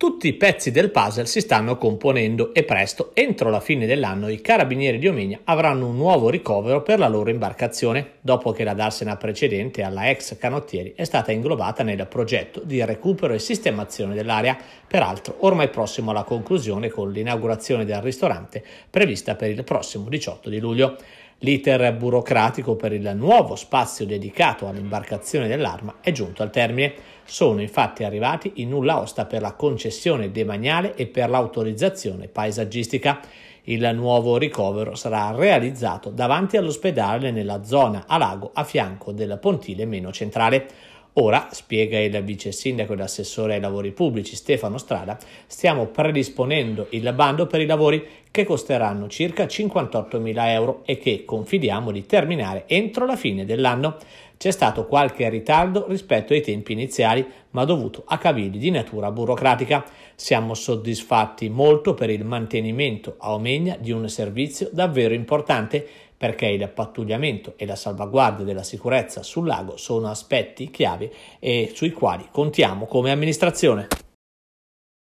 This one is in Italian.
Tutti i pezzi del puzzle si stanno componendo e presto, entro la fine dell'anno, i carabinieri di Omegna avranno un nuovo ricovero per la loro imbarcazione, dopo che la darsena precedente alla ex canottieri è stata inglobata nel progetto di recupero e sistemazione dell'area, peraltro ormai prossimo alla conclusione con l'inaugurazione del ristorante prevista per il prossimo 18 di luglio. L'iter burocratico per il nuovo spazio dedicato all'imbarcazione dell'arma è giunto al termine. Sono infatti arrivati i in nulla osta per la concessione demaniale e per l'autorizzazione paesaggistica. Il nuovo ricovero sarà realizzato davanti all'ospedale nella zona a lago a fianco del pontile meno centrale. Ora, spiega il vice sindaco ed assessore ai lavori pubblici Stefano Strada, stiamo predisponendo il bando per i lavori che costeranno circa 58.000 euro e che confidiamo di terminare entro la fine dell'anno. C'è stato qualche ritardo rispetto ai tempi iniziali, ma dovuto a cavilli di natura burocratica. Siamo soddisfatti molto per il mantenimento a Omegna di un servizio davvero importante perché il pattugliamento e la salvaguardia della sicurezza sul lago sono aspetti chiave e sui quali contiamo come amministrazione.